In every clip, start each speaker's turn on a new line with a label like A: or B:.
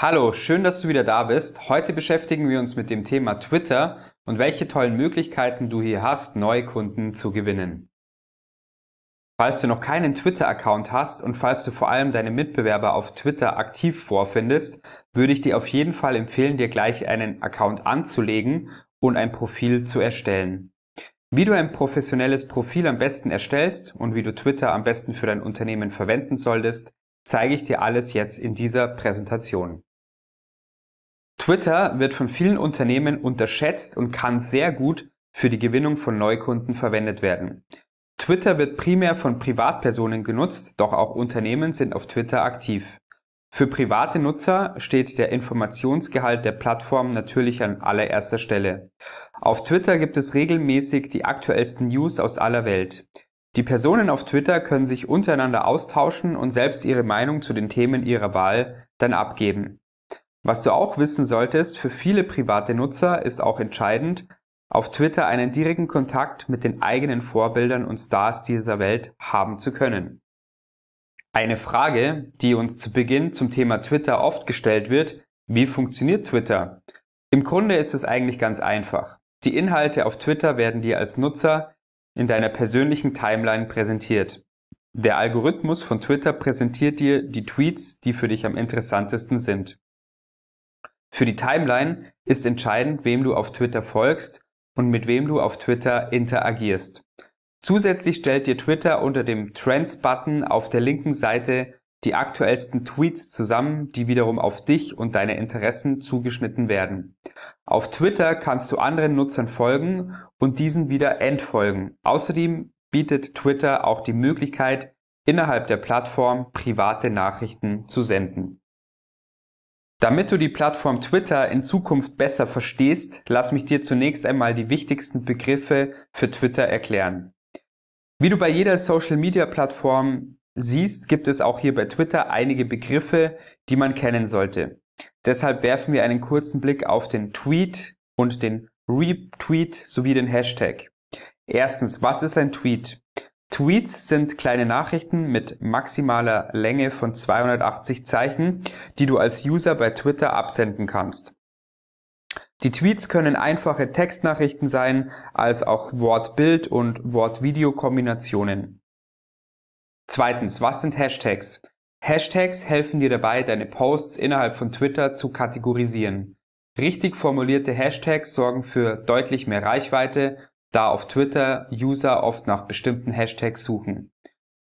A: Hallo, schön, dass du wieder da bist. Heute beschäftigen wir uns mit dem Thema Twitter und welche tollen Möglichkeiten du hier hast, neue Kunden zu gewinnen. Falls du noch keinen Twitter-Account hast und falls du vor allem deine Mitbewerber auf Twitter aktiv vorfindest, würde ich dir auf jeden Fall empfehlen, dir gleich einen Account anzulegen und ein Profil zu erstellen. Wie du ein professionelles Profil am besten erstellst und wie du Twitter am besten für dein Unternehmen verwenden solltest, zeige ich dir alles jetzt in dieser Präsentation. Twitter wird von vielen Unternehmen unterschätzt und kann sehr gut für die Gewinnung von Neukunden verwendet werden. Twitter wird primär von Privatpersonen genutzt, doch auch Unternehmen sind auf Twitter aktiv. Für private Nutzer steht der Informationsgehalt der Plattform natürlich an allererster Stelle. Auf Twitter gibt es regelmäßig die aktuellsten News aus aller Welt. Die Personen auf Twitter können sich untereinander austauschen und selbst ihre Meinung zu den Themen ihrer Wahl dann abgeben. Was du auch wissen solltest, für viele private Nutzer ist auch entscheidend, auf Twitter einen direkten Kontakt mit den eigenen Vorbildern und Stars dieser Welt haben zu können. Eine Frage, die uns zu Beginn zum Thema Twitter oft gestellt wird, wie funktioniert Twitter? Im Grunde ist es eigentlich ganz einfach. Die Inhalte auf Twitter werden dir als Nutzer in deiner persönlichen Timeline präsentiert. Der Algorithmus von Twitter präsentiert dir die Tweets, die für dich am interessantesten sind. Für die Timeline ist entscheidend, wem du auf Twitter folgst und mit wem du auf Twitter interagierst. Zusätzlich stellt dir Twitter unter dem Trends-Button auf der linken Seite die aktuellsten Tweets zusammen, die wiederum auf dich und deine Interessen zugeschnitten werden. Auf Twitter kannst du anderen Nutzern folgen und diesen wieder entfolgen. Außerdem bietet Twitter auch die Möglichkeit, innerhalb der Plattform private Nachrichten zu senden. Damit du die Plattform Twitter in Zukunft besser verstehst, lass mich dir zunächst einmal die wichtigsten Begriffe für Twitter erklären. Wie du bei jeder Social-Media-Plattform siehst, gibt es auch hier bei Twitter einige Begriffe, die man kennen sollte. Deshalb werfen wir einen kurzen Blick auf den Tweet und den Retweet sowie den Hashtag. Erstens, was ist ein Tweet? Tweets sind kleine Nachrichten mit maximaler Länge von 280 Zeichen, die du als User bei Twitter absenden kannst. Die Tweets können einfache Textnachrichten sein, als auch Wort-Bild- und wort video Zweitens, was sind Hashtags? Hashtags helfen dir dabei, deine Posts innerhalb von Twitter zu kategorisieren. Richtig formulierte Hashtags sorgen für deutlich mehr Reichweite da auf Twitter User oft nach bestimmten Hashtags suchen.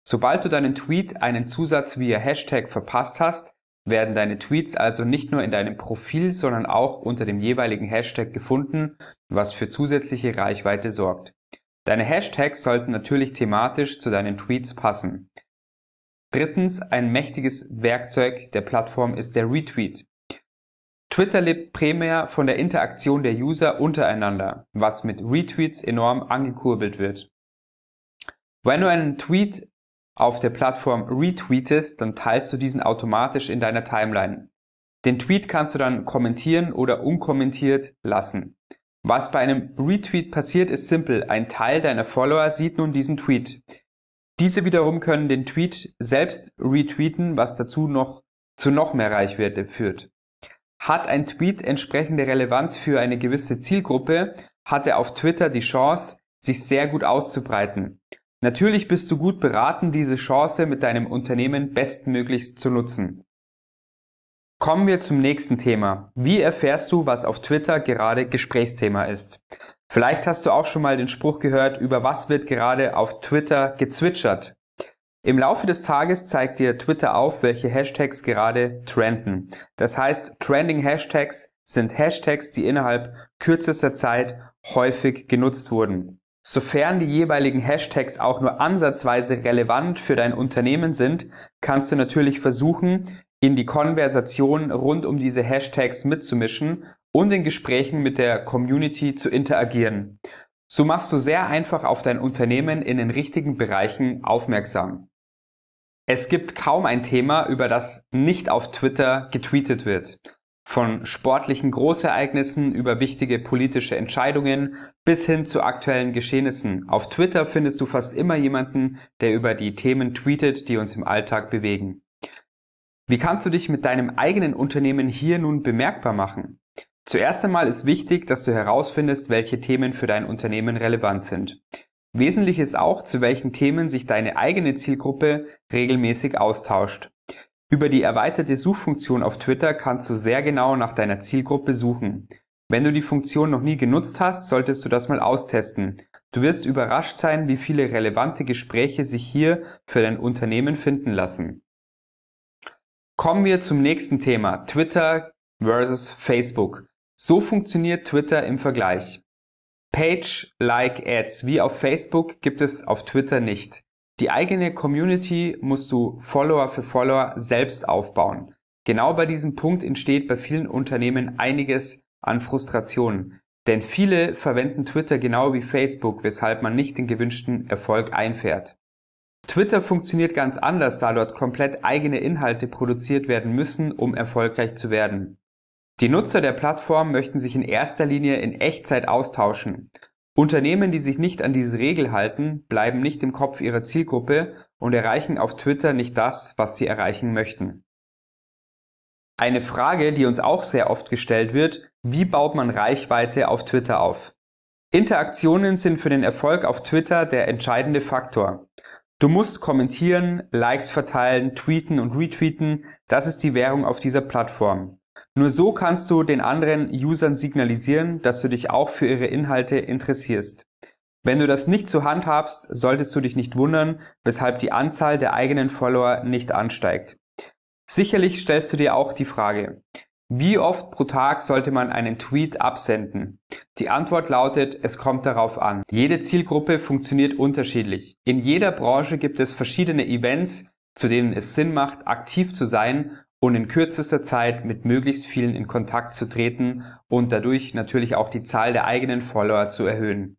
A: Sobald du deinen Tweet einen Zusatz via Hashtag verpasst hast, werden deine Tweets also nicht nur in deinem Profil, sondern auch unter dem jeweiligen Hashtag gefunden, was für zusätzliche Reichweite sorgt. Deine Hashtags sollten natürlich thematisch zu deinen Tweets passen. Drittens, ein mächtiges Werkzeug der Plattform ist der Retweet. Twitter lebt primär von der Interaktion der User untereinander, was mit Retweets enorm angekurbelt wird. Wenn du einen Tweet auf der Plattform retweetest, dann teilst du diesen automatisch in deiner Timeline. Den Tweet kannst du dann kommentieren oder unkommentiert lassen. Was bei einem Retweet passiert, ist simpel. Ein Teil deiner Follower sieht nun diesen Tweet. Diese wiederum können den Tweet selbst retweeten, was dazu noch zu noch mehr Reichweite führt. Hat ein Tweet entsprechende Relevanz für eine gewisse Zielgruppe, hat er auf Twitter die Chance, sich sehr gut auszubreiten. Natürlich bist du gut beraten, diese Chance mit deinem Unternehmen bestmöglichst zu nutzen. Kommen wir zum nächsten Thema. Wie erfährst du, was auf Twitter gerade Gesprächsthema ist? Vielleicht hast du auch schon mal den Spruch gehört, über was wird gerade auf Twitter gezwitschert. Im Laufe des Tages zeigt dir Twitter auf, welche Hashtags gerade trenden. Das heißt, Trending Hashtags sind Hashtags, die innerhalb kürzester Zeit häufig genutzt wurden. Sofern die jeweiligen Hashtags auch nur ansatzweise relevant für dein Unternehmen sind, kannst du natürlich versuchen, in die Konversation rund um diese Hashtags mitzumischen und in Gesprächen mit der Community zu interagieren. So machst du sehr einfach auf dein Unternehmen in den richtigen Bereichen aufmerksam. Es gibt kaum ein Thema, über das nicht auf Twitter getweetet wird. Von sportlichen Großereignissen über wichtige politische Entscheidungen bis hin zu aktuellen Geschehnissen. Auf Twitter findest du fast immer jemanden, der über die Themen tweetet, die uns im Alltag bewegen. Wie kannst du dich mit deinem eigenen Unternehmen hier nun bemerkbar machen? Zuerst einmal ist wichtig, dass du herausfindest, welche Themen für dein Unternehmen relevant sind. Wesentlich ist auch, zu welchen Themen sich deine eigene Zielgruppe regelmäßig austauscht. Über die erweiterte Suchfunktion auf Twitter kannst du sehr genau nach deiner Zielgruppe suchen. Wenn du die Funktion noch nie genutzt hast, solltest du das mal austesten. Du wirst überrascht sein, wie viele relevante Gespräche sich hier für dein Unternehmen finden lassen. Kommen wir zum nächsten Thema, Twitter versus Facebook. So funktioniert Twitter im Vergleich. Page-like-Ads wie auf Facebook gibt es auf Twitter nicht. Die eigene Community musst du Follower für Follower selbst aufbauen. Genau bei diesem Punkt entsteht bei vielen Unternehmen einiges an Frustrationen. Denn viele verwenden Twitter genau wie Facebook, weshalb man nicht den gewünschten Erfolg einfährt. Twitter funktioniert ganz anders, da dort komplett eigene Inhalte produziert werden müssen, um erfolgreich zu werden. Die Nutzer der Plattform möchten sich in erster Linie in Echtzeit austauschen. Unternehmen, die sich nicht an diese Regel halten, bleiben nicht im Kopf ihrer Zielgruppe und erreichen auf Twitter nicht das, was sie erreichen möchten. Eine Frage, die uns auch sehr oft gestellt wird, wie baut man Reichweite auf Twitter auf? Interaktionen sind für den Erfolg auf Twitter der entscheidende Faktor. Du musst kommentieren, Likes verteilen, tweeten und retweeten, das ist die Währung auf dieser Plattform. Nur so kannst du den anderen Usern signalisieren, dass du dich auch für ihre Inhalte interessierst. Wenn du das nicht zu Hand habst, solltest du dich nicht wundern, weshalb die Anzahl der eigenen Follower nicht ansteigt. Sicherlich stellst du dir auch die Frage, wie oft pro Tag sollte man einen Tweet absenden? Die Antwort lautet, es kommt darauf an. Jede Zielgruppe funktioniert unterschiedlich. In jeder Branche gibt es verschiedene Events, zu denen es Sinn macht, aktiv zu sein und in kürzester Zeit mit möglichst vielen in Kontakt zu treten und dadurch natürlich auch die Zahl der eigenen Follower zu erhöhen.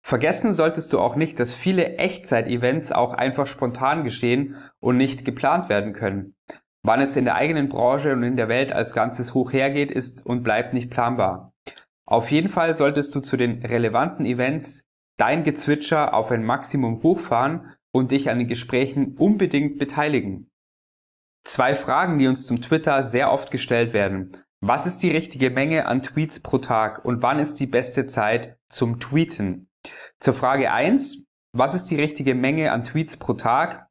A: Vergessen solltest du auch nicht, dass viele Echtzeit-Events auch einfach spontan geschehen und nicht geplant werden können. Wann es in der eigenen Branche und in der Welt als Ganzes hoch hergeht, ist und bleibt nicht planbar. Auf jeden Fall solltest du zu den relevanten Events dein Gezwitscher auf ein Maximum hochfahren und dich an den Gesprächen unbedingt beteiligen. Zwei Fragen, die uns zum Twitter sehr oft gestellt werden. Was ist die richtige Menge an Tweets pro Tag und wann ist die beste Zeit zum Tweeten? Zur Frage 1, was ist die richtige Menge an Tweets pro Tag?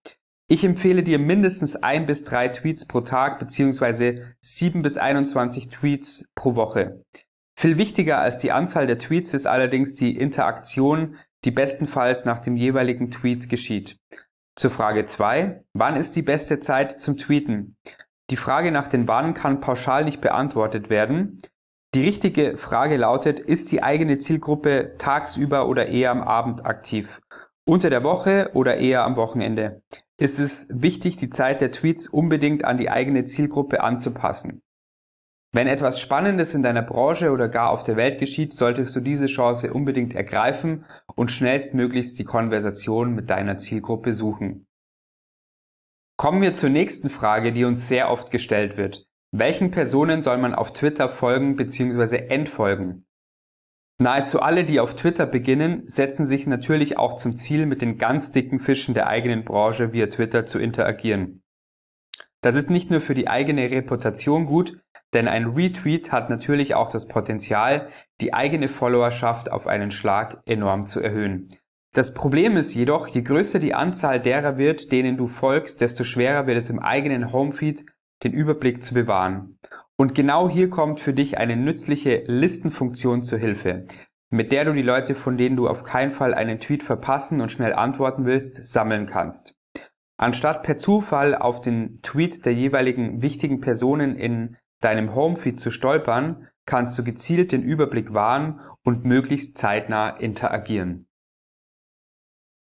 A: Ich empfehle dir mindestens ein bis drei Tweets pro Tag bzw. sieben bis 21 Tweets pro Woche. Viel wichtiger als die Anzahl der Tweets ist allerdings die Interaktion, die bestenfalls nach dem jeweiligen Tweet geschieht. Zur Frage 2, wann ist die beste Zeit zum Tweeten? Die Frage nach den Wann kann pauschal nicht beantwortet werden. Die richtige Frage lautet, ist die eigene Zielgruppe tagsüber oder eher am Abend aktiv? Unter der Woche oder eher am Wochenende? Ist es wichtig, die Zeit der Tweets unbedingt an die eigene Zielgruppe anzupassen? Wenn etwas Spannendes in deiner Branche oder gar auf der Welt geschieht, solltest du diese Chance unbedingt ergreifen und schnellstmöglichst die Konversation mit deiner Zielgruppe suchen. Kommen wir zur nächsten Frage, die uns sehr oft gestellt wird. Welchen Personen soll man auf Twitter folgen bzw. entfolgen? Nahezu alle, die auf Twitter beginnen, setzen sich natürlich auch zum Ziel, mit den ganz dicken Fischen der eigenen Branche via Twitter zu interagieren. Das ist nicht nur für die eigene Reputation gut, denn ein Retweet hat natürlich auch das Potenzial, die eigene Followerschaft auf einen Schlag enorm zu erhöhen. Das Problem ist jedoch, je größer die Anzahl derer wird, denen du folgst, desto schwerer wird es im eigenen Homefeed, den Überblick zu bewahren. Und genau hier kommt für dich eine nützliche Listenfunktion zur Hilfe, mit der du die Leute, von denen du auf keinen Fall einen Tweet verpassen und schnell antworten willst, sammeln kannst. Anstatt per Zufall auf den Tweet der jeweiligen wichtigen Personen in deinem Homefeed zu stolpern, kannst du gezielt den Überblick wahren und möglichst zeitnah interagieren.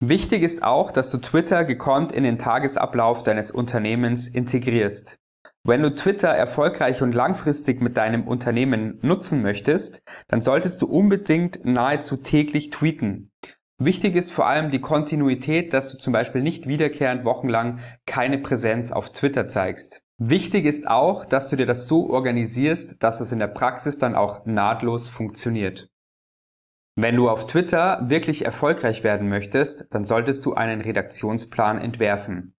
A: Wichtig ist auch, dass du Twitter gekonnt in den Tagesablauf deines Unternehmens integrierst. Wenn du Twitter erfolgreich und langfristig mit deinem Unternehmen nutzen möchtest, dann solltest du unbedingt nahezu täglich tweeten. Wichtig ist vor allem die Kontinuität, dass du zum Beispiel nicht wiederkehrend wochenlang keine Präsenz auf Twitter zeigst. Wichtig ist auch, dass du dir das so organisierst, dass es in der Praxis dann auch nahtlos funktioniert. Wenn du auf Twitter wirklich erfolgreich werden möchtest, dann solltest du einen Redaktionsplan entwerfen.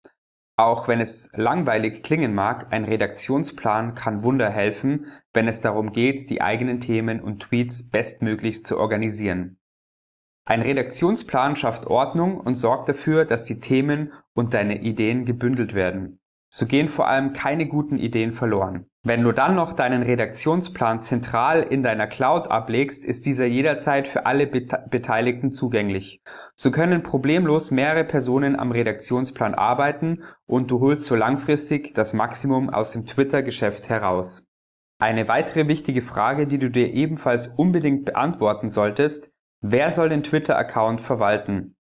A: Auch wenn es langweilig klingen mag, ein Redaktionsplan kann Wunder helfen, wenn es darum geht, die eigenen Themen und Tweets bestmöglichst zu organisieren. Ein Redaktionsplan schafft Ordnung und sorgt dafür, dass die Themen und deine Ideen gebündelt werden. So gehen vor allem keine guten Ideen verloren. Wenn du dann noch deinen Redaktionsplan zentral in deiner Cloud ablegst, ist dieser jederzeit für alle Bet Beteiligten zugänglich. So können problemlos mehrere Personen am Redaktionsplan arbeiten und du holst so langfristig das Maximum aus dem Twitter-Geschäft heraus. Eine weitere wichtige Frage, die du dir ebenfalls unbedingt beantworten solltest, wer soll den Twitter-Account verwalten?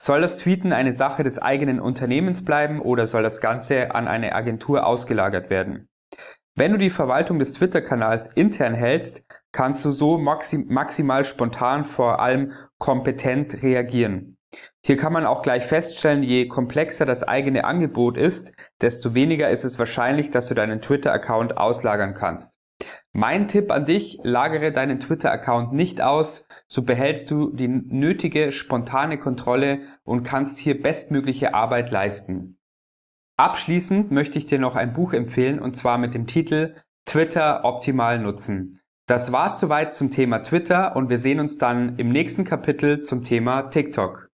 A: Soll das Tweeten eine Sache des eigenen Unternehmens bleiben oder soll das Ganze an eine Agentur ausgelagert werden? Wenn du die Verwaltung des Twitter-Kanals intern hältst, kannst du so maxim maximal spontan, vor allem kompetent reagieren. Hier kann man auch gleich feststellen, je komplexer das eigene Angebot ist, desto weniger ist es wahrscheinlich, dass du deinen Twitter-Account auslagern kannst. Mein Tipp an dich, lagere deinen Twitter-Account nicht aus, so behältst du die nötige spontane Kontrolle und kannst hier bestmögliche Arbeit leisten. Abschließend möchte ich dir noch ein Buch empfehlen und zwar mit dem Titel Twitter optimal nutzen. Das war's soweit zum Thema Twitter und wir sehen uns dann im nächsten Kapitel zum Thema TikTok.